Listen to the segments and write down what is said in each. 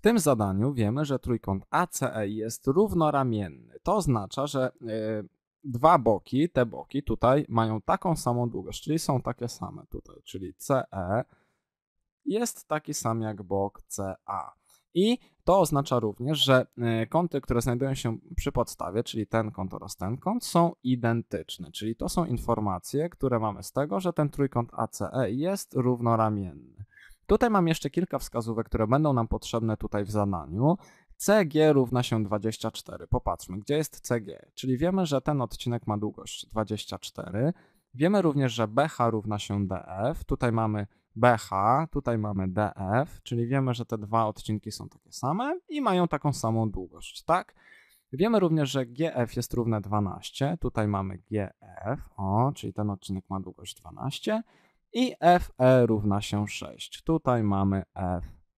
W tym zadaniu wiemy, że trójkąt ACE jest równoramienny. To oznacza, że e, dwa boki, te boki tutaj mają taką samą długość, czyli są takie same tutaj, czyli CE jest taki sam jak bok CA. I to oznacza również, że e, kąty, które znajdują się przy podstawie, czyli ten kąt oraz ten kąt, są identyczne. Czyli to są informacje, które mamy z tego, że ten trójkąt ACE jest równoramienny. Tutaj mam jeszcze kilka wskazówek, które będą nam potrzebne tutaj w zadaniu. CG równa się 24. Popatrzmy, gdzie jest CG, czyli wiemy, że ten odcinek ma długość 24. Wiemy również, że BH równa się DF. Tutaj mamy BH, tutaj mamy DF, czyli wiemy, że te dwa odcinki są takie same i mają taką samą długość, tak? Wiemy również, że GF jest równe 12. Tutaj mamy GF, o, czyli ten odcinek ma długość 12 i FE równa się 6. Tutaj mamy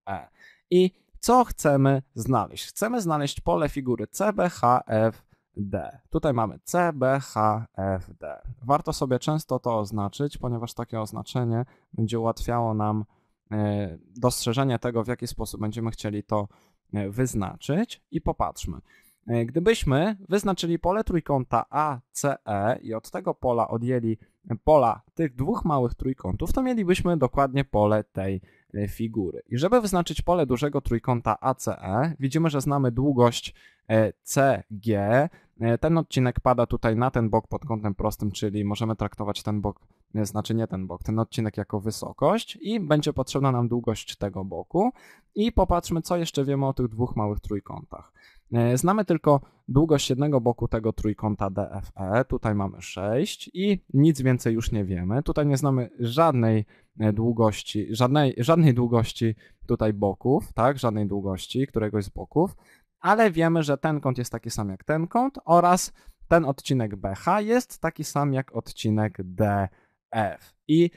FE. I co chcemy znaleźć? Chcemy znaleźć pole figury CBHFD. Tutaj mamy CBHFD. Warto sobie często to oznaczyć, ponieważ takie oznaczenie będzie ułatwiało nam e, dostrzeżenie tego, w jaki sposób będziemy chcieli to e, wyznaczyć. I popatrzmy. E, gdybyśmy wyznaczyli pole trójkąta ACE i od tego pola odjęli pola tych dwóch małych trójkątów, to mielibyśmy dokładnie pole tej e, figury. I żeby wyznaczyć pole dużego trójkąta ACE, widzimy, że znamy długość e, CG. E, ten odcinek pada tutaj na ten bok pod kątem prostym, czyli możemy traktować ten bok, znaczy nie ten bok, ten odcinek jako wysokość i będzie potrzebna nam długość tego boku. I popatrzmy, co jeszcze wiemy o tych dwóch małych trójkątach. E, znamy tylko długość jednego boku tego trójkąta DFE, tutaj mamy 6 i nic więcej już nie wiemy. Tutaj nie znamy żadnej e, długości, żadnej, żadnej długości tutaj boków, tak, żadnej długości któregoś z boków, ale wiemy, że ten kąt jest taki sam jak ten kąt oraz ten odcinek BH jest taki sam jak odcinek DF. I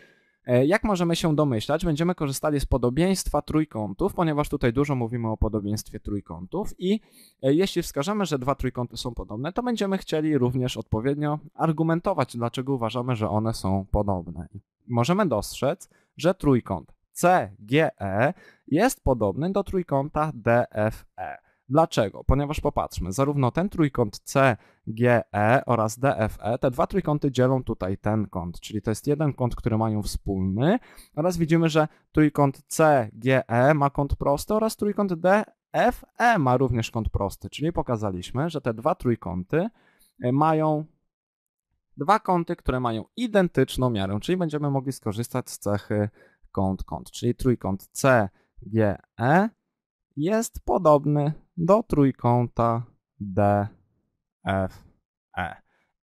E, jak możemy się domyślać, będziemy korzystali z podobieństwa trójkątów, ponieważ tutaj dużo mówimy o podobieństwie trójkątów i e, jeśli wskażemy, że dwa trójkąty są podobne, to będziemy chcieli również odpowiednio argumentować, dlaczego uważamy, że one są podobne. Możemy dostrzec, że trójkąt CGE jest podobny do trójkąta DFE. Dlaczego? Ponieważ popatrzmy, zarówno ten trójkąt CGE oraz DFE, te dwa trójkąty dzielą tutaj ten kąt, czyli to jest jeden kąt, który mają wspólny, oraz widzimy, że trójkąt CGE ma kąt prosty oraz trójkąt DFE ma również kąt prosty, czyli pokazaliśmy, że te dwa trójkąty e, mają dwa kąty, które mają identyczną miarę, czyli będziemy mogli skorzystać z cechy kąt-kąt, czyli trójkąt CGE jest podobny do trójkąta DFE.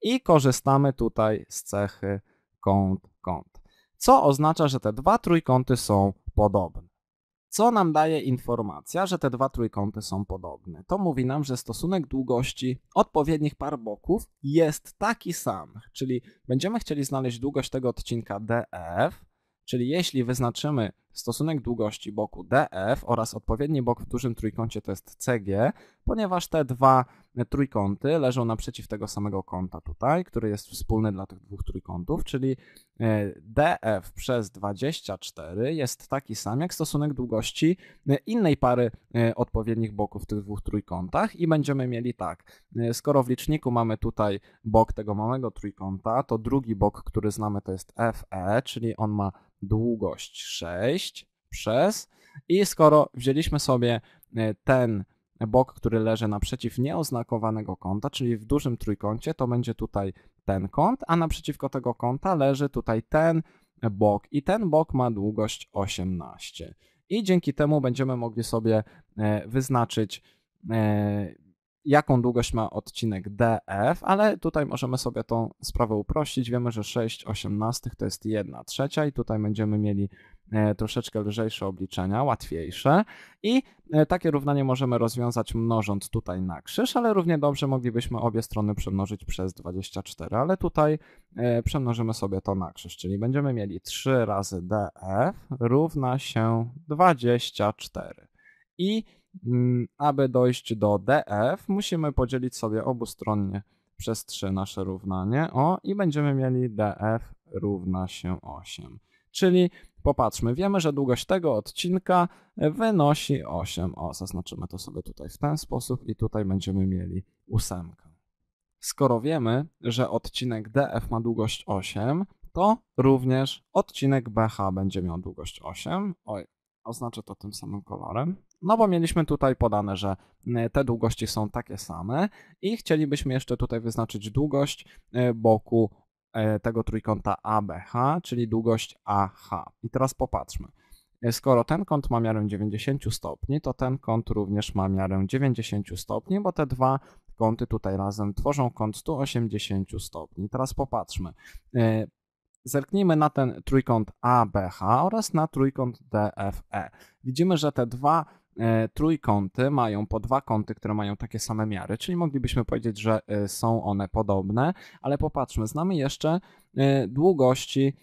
I korzystamy tutaj z cechy kąt-kąt, co oznacza, że te dwa trójkąty są podobne. Co nam daje informacja, że te dwa trójkąty są podobne? To mówi nam, że stosunek długości odpowiednich par boków jest taki sam, czyli będziemy chcieli znaleźć długość tego odcinka DF, czyli jeśli wyznaczymy Stosunek długości boku DF oraz odpowiedni bok w dużym trójkącie to jest CG, ponieważ te dwa trójkąty leżą naprzeciw tego samego kąta tutaj, który jest wspólny dla tych dwóch trójkątów, czyli e, DF przez 24 jest taki sam jak stosunek długości e, innej pary e, odpowiednich boków w tych dwóch trójkątach i będziemy mieli tak, skoro w liczniku mamy tutaj bok tego małego trójkąta, to drugi bok, który znamy to jest FE, czyli on ma długość 6 przez i skoro wzięliśmy sobie e, ten bok, który leży naprzeciw nieoznakowanego kąta, czyli w dużym trójkącie, to będzie tutaj ten kąt, a naprzeciwko tego kąta leży tutaj ten bok i ten bok ma długość 18. I dzięki temu będziemy mogli sobie e, wyznaczyć e, jaką długość ma odcinek DF, ale tutaj możemy sobie tą sprawę uprościć. Wiemy, że 6 18 to jest 1 trzecia i tutaj będziemy mieli e, troszeczkę lżejsze obliczenia, łatwiejsze i e, takie równanie możemy rozwiązać mnożąc tutaj na krzyż, ale równie dobrze moglibyśmy obie strony przemnożyć przez 24, ale tutaj e, przemnożymy sobie to na krzyż, czyli będziemy mieli 3 razy DF równa się 24 i Mm, aby dojść do df, musimy podzielić sobie obustronnie przez 3 nasze równanie o i będziemy mieli df równa się 8. Czyli popatrzmy, wiemy, że długość tego odcinka wynosi 8. O, zaznaczymy to sobie tutaj w ten sposób i tutaj będziemy mieli 8. Skoro wiemy, że odcinek DF ma długość 8, to również odcinek BH będzie miał długość 8. Oj, oznaczę to tym samym kolorem. No bo mieliśmy tutaj podane, że e, te długości są takie same i chcielibyśmy jeszcze tutaj wyznaczyć długość e, boku e, tego trójkąta ABH, czyli długość AH. I teraz popatrzmy. Skoro ten kąt ma miarę 90 stopni, to ten kąt również ma miarę 90 stopni, bo te dwa kąty tutaj razem tworzą kąt 180 stopni. Teraz popatrzmy. Zerknijmy na ten trójkąt ABH oraz na trójkąt DFE. Widzimy, że te dwa e, trójkąty mają po dwa kąty, które mają takie same miary, czyli moglibyśmy powiedzieć, że e, są one podobne, ale popatrzmy, znamy jeszcze e, długości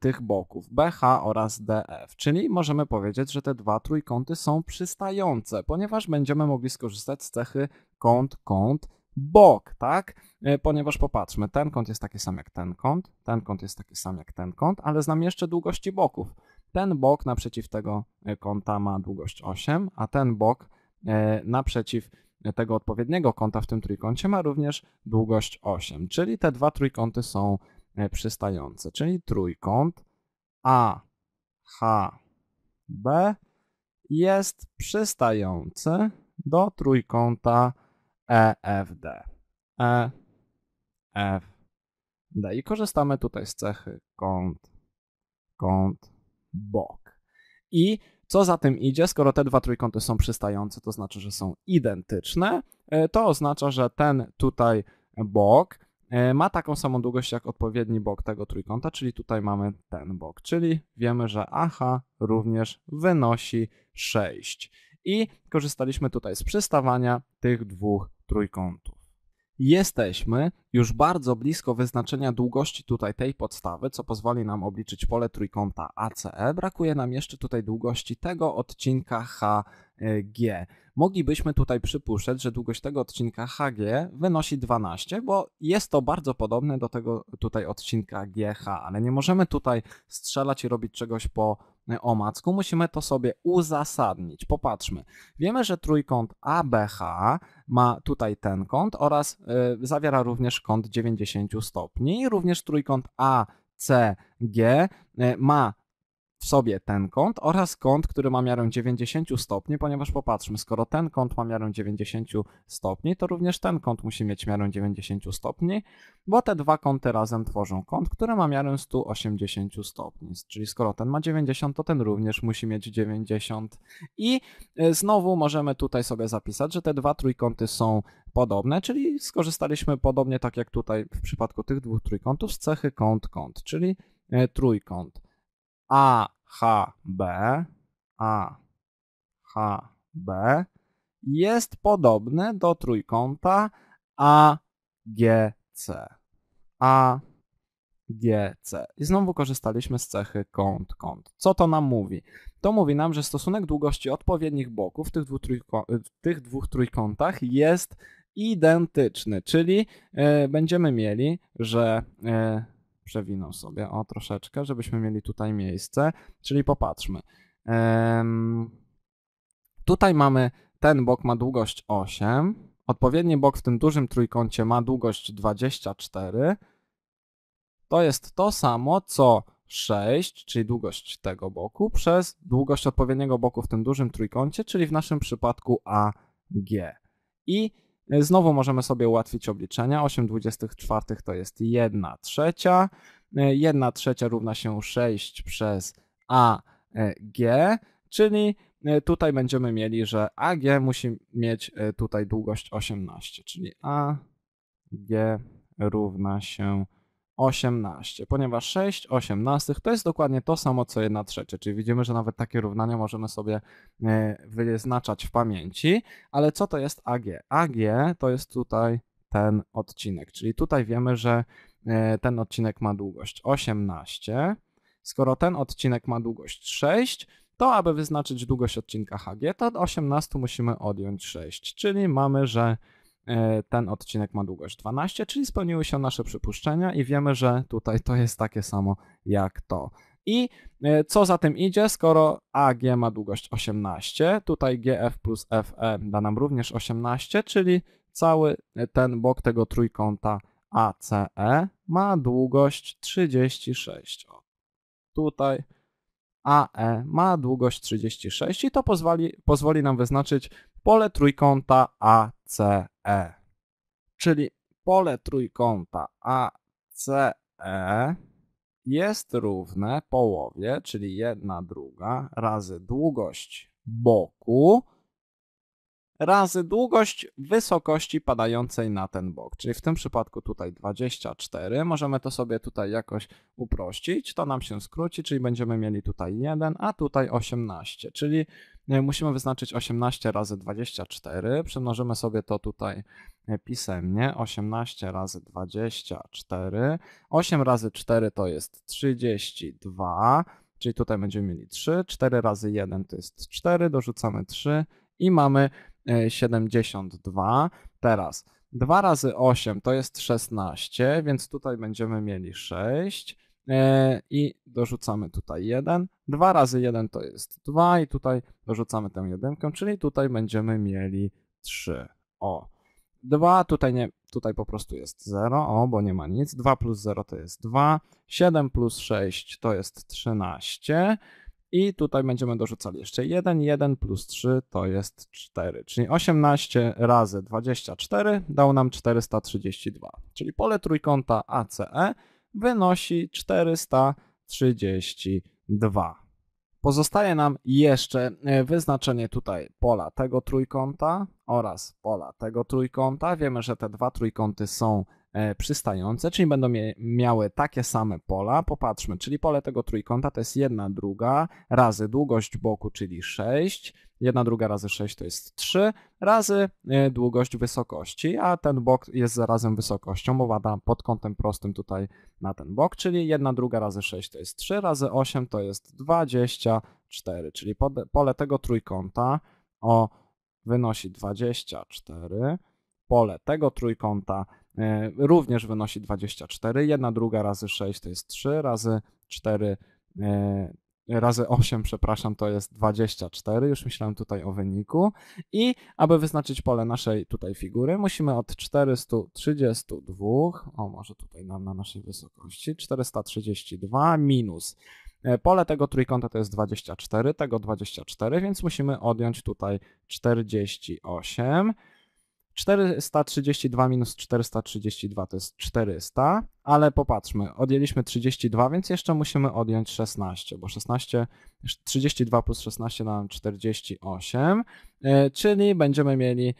tych boków BH oraz DF, czyli możemy powiedzieć, że te dwa trójkąty są przystające, ponieważ będziemy mogli skorzystać z cechy kąt-kąt bok, tak? E, ponieważ popatrzmy, ten kąt jest taki sam jak ten kąt, ten kąt jest taki sam jak ten kąt, ale znam jeszcze długości boków. Ten bok naprzeciw tego e, kąta ma długość 8, a ten bok e, naprzeciw tego odpowiedniego kąta w tym trójkącie ma również długość 8, czyli te dwa trójkąty są przystające, czyli trójkąt AHB jest przystający do trójkąta EFD, e, EFD. I korzystamy tutaj z cechy kąt, kąt, bok. I co za tym idzie, skoro te dwa trójkąty są przystające, to znaczy, że są identyczne, e, to oznacza, że ten tutaj bok e, ma taką samą długość jak odpowiedni bok tego trójkąta, czyli tutaj mamy ten bok, czyli wiemy, że AH również wynosi 6. I korzystaliśmy tutaj z przystawania tych dwóch trójkątów. Jesteśmy już bardzo blisko wyznaczenia długości tutaj tej podstawy, co pozwoli nam obliczyć pole trójkąta ACE. Brakuje nam jeszcze tutaj długości tego odcinka HG. Moglibyśmy tutaj przypuszczać, że długość tego odcinka HG wynosi 12, bo jest to bardzo podobne do tego tutaj odcinka GH, ale nie możemy tutaj strzelać i robić czegoś po omacku, musimy to sobie uzasadnić. Popatrzmy. Wiemy, że trójkąt ABH ma tutaj ten kąt oraz y, zawiera również kąt 90 stopni. Również trójkąt ACG y, ma sobie ten kąt oraz kąt, który ma miarę 90 stopni, ponieważ popatrzmy, skoro ten kąt ma miarę 90 stopni, to również ten kąt musi mieć miarę 90 stopni, bo te dwa kąty razem tworzą kąt, który ma miarę 180 stopni. Czyli skoro ten ma 90, to ten również musi mieć 90. I e, znowu możemy tutaj sobie zapisać, że te dwa trójkąty są podobne, czyli skorzystaliśmy podobnie tak jak tutaj w przypadku tych dwóch trójkątów z cechy kąt-kąt, czyli e, trójkąt. A HB, A, HB jest podobne do trójkąta AGC. AGC. I znowu korzystaliśmy z cechy kąt, kąt. Co to nam mówi? To mówi nam, że stosunek długości odpowiednich boków w tych dwóch, trójko w tych dwóch trójkątach jest identyczny, czyli y, będziemy mieli, że y, przewiną sobie o troszeczkę, żebyśmy mieli tutaj miejsce, czyli popatrzmy. Tutaj mamy ten bok ma długość 8, odpowiedni bok w tym dużym trójkącie ma długość 24. To jest to samo co 6, czyli długość tego boku, przez długość odpowiedniego boku w tym dużym trójkącie, czyli w naszym przypadku AG. I E, znowu możemy sobie ułatwić obliczenia. 8,24 to jest 1 trzecia. 1 e, trzecia równa się 6 przez AG, e, czyli tutaj będziemy mieli, że AG musi mieć tutaj długość 18, czyli AG równa się 18. 18, ponieważ 6 18 to jest dokładnie to samo co 1 trzecie, czyli widzimy, że nawet takie równania możemy sobie e, wyznaczać w pamięci, ale co to jest AG? AG to jest tutaj ten odcinek, czyli tutaj wiemy, że e, ten odcinek ma długość 18, skoro ten odcinek ma długość 6, to aby wyznaczyć długość odcinka HG, to od 18 musimy odjąć 6, czyli mamy, że E, ten odcinek ma długość 12, czyli spełniły się nasze przypuszczenia i wiemy, że tutaj to jest takie samo jak to. I e, co za tym idzie, skoro AG ma długość 18, tutaj GF plus FE da nam również 18, czyli cały e, ten bok tego trójkąta ACE ma długość 36. O, tutaj AE ma długość 36 i to pozwoli, pozwoli nam wyznaczyć pole trójkąta AC. ACE, czyli pole trójkąta ACE jest równe połowie, czyli jedna druga, razy długość boku, razy długość wysokości padającej na ten bok. Czyli w tym przypadku tutaj 24. Możemy to sobie tutaj jakoś uprościć. To nam się skróci, czyli będziemy mieli tutaj 1, a tutaj 18. Czyli no musimy wyznaczyć 18 razy 24. Przemnożymy sobie to tutaj e, pisemnie. 18 razy 24. 8 razy 4 to jest 32, czyli tutaj będziemy mieli 3. 4 razy 1 to jest 4, dorzucamy 3 i mamy 72. E, Teraz 2 razy 8 to jest 16, więc tutaj będziemy mieli 6. E, i dorzucamy tutaj 1. 2 razy 1 to jest 2 i tutaj dorzucamy tę jedynkę, czyli tutaj będziemy mieli 3. O. 2 tutaj nie, tutaj po prostu jest 0, o, bo nie ma nic. 2 plus 0 to jest 2, 7 plus 6 to jest 13 i tutaj będziemy dorzucali jeszcze 1, 1 plus 3 to jest 4, czyli 18 razy 24 dał nam 432, czyli pole trójkąta ACE wynosi 432. Pozostaje nam jeszcze e, wyznaczenie tutaj pola tego trójkąta oraz pola tego trójkąta. Wiemy, że te dwa trójkąty są e, przystające, czyli będą miały takie same pola. Popatrzmy, czyli pole tego trójkąta to jest jedna druga razy długość boku, czyli 6 1 druga razy 6 to jest 3 razy e, długość wysokości, a ten bok jest zarazem wysokością, bo badam pod kątem prostym tutaj na ten bok, czyli 1 druga razy 6 to jest 3 razy 8 to jest 24, czyli pole tego trójkąta o wynosi 24, pole tego trójkąta e, również wynosi 24. 1 druga razy 6 to jest 3 razy 4 razy 8, przepraszam, to jest 24, już myślałem tutaj o wyniku. I aby wyznaczyć pole naszej tutaj figury, musimy od 432, o może tutaj nam na naszej wysokości, 432 minus. E, pole tego trójkąta to jest 24, tego 24, więc musimy odjąć tutaj 48. 432 minus 432 to jest 400, ale popatrzmy, odjęliśmy 32, więc jeszcze musimy odjąć 16, bo 16, 32 plus 16 nam 48, czyli będziemy mieli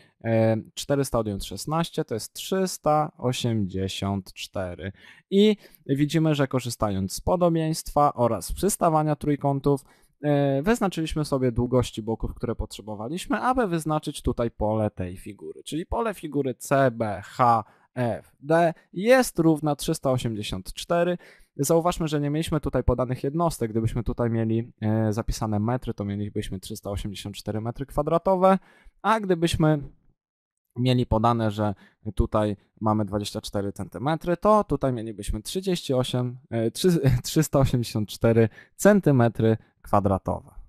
400 e, odjąć 16, to jest 384. I widzimy, że korzystając z podobieństwa oraz przystawania trójkątów, E, wyznaczyliśmy sobie długości boków, które potrzebowaliśmy, aby wyznaczyć tutaj pole tej figury, czyli pole figury CBHFD e, jest równa 384. Zauważmy, że nie mieliśmy tutaj podanych jednostek. Gdybyśmy tutaj mieli e, zapisane metry, to mielibyśmy 384 metry kwadratowe, a gdybyśmy mieli podane, że tutaj mamy 24 cm, to tutaj mielibyśmy 38, 3, 384 cm kwadratowe.